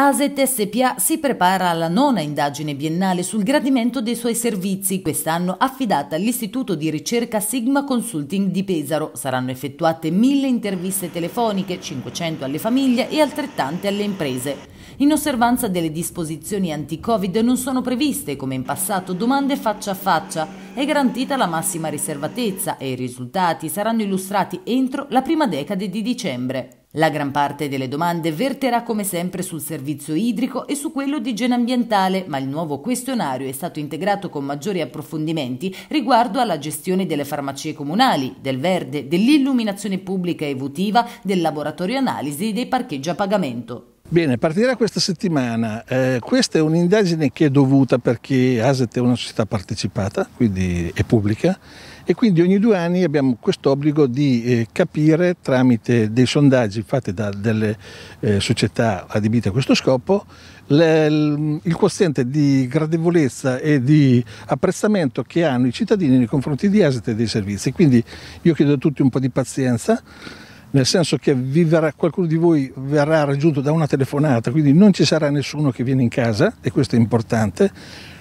ASET SPA si prepara alla nona indagine biennale sul gradimento dei suoi servizi, quest'anno affidata all'Istituto di ricerca Sigma Consulting di Pesaro. Saranno effettuate mille interviste telefoniche, 500 alle famiglie e altrettante alle imprese. In osservanza delle disposizioni anti-Covid non sono previste, come in passato, domande faccia a faccia. È garantita la massima riservatezza e i risultati saranno illustrati entro la prima decade di dicembre. La gran parte delle domande verterà come sempre sul servizio idrico e su quello di igiene ambientale, ma il nuovo questionario è stato integrato con maggiori approfondimenti riguardo alla gestione delle farmacie comunali, del verde, dell'illuminazione pubblica evolutiva, del laboratorio analisi e dei parcheggi a pagamento. Bene, partirà questa settimana. Eh, questa è un'indagine che è dovuta perché ASET è una società partecipata, quindi è pubblica, e quindi ogni due anni abbiamo questo obbligo di eh, capire tramite dei sondaggi fatti da delle eh, società adibite a questo scopo le, il quoziente di gradevolezza e di apprezzamento che hanno i cittadini nei confronti di ASET e dei servizi. Quindi io chiedo a tutti un po' di pazienza nel senso che verrà, qualcuno di voi verrà raggiunto da una telefonata, quindi non ci sarà nessuno che viene in casa, e questo è importante,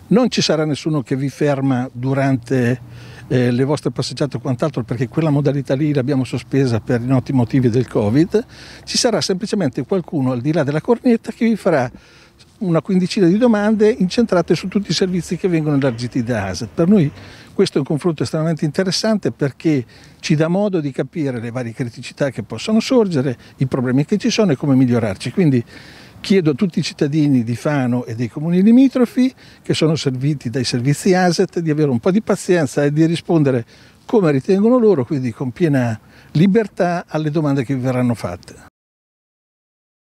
non ci sarà nessuno che vi ferma durante eh, le vostre passeggiate o quant'altro, perché quella modalità lì l'abbiamo sospesa per i noti motivi del Covid, ci sarà semplicemente qualcuno al di là della cornetta che vi farà una quindicina di domande incentrate su tutti i servizi che vengono elargiti da ASET. Per noi questo è un confronto estremamente interessante perché ci dà modo di capire le varie criticità che possono sorgere, i problemi che ci sono e come migliorarci. Quindi chiedo a tutti i cittadini di Fano e dei comuni limitrofi che sono serviti dai servizi ASET di avere un po' di pazienza e di rispondere come ritengono loro, quindi con piena libertà alle domande che vi verranno fatte.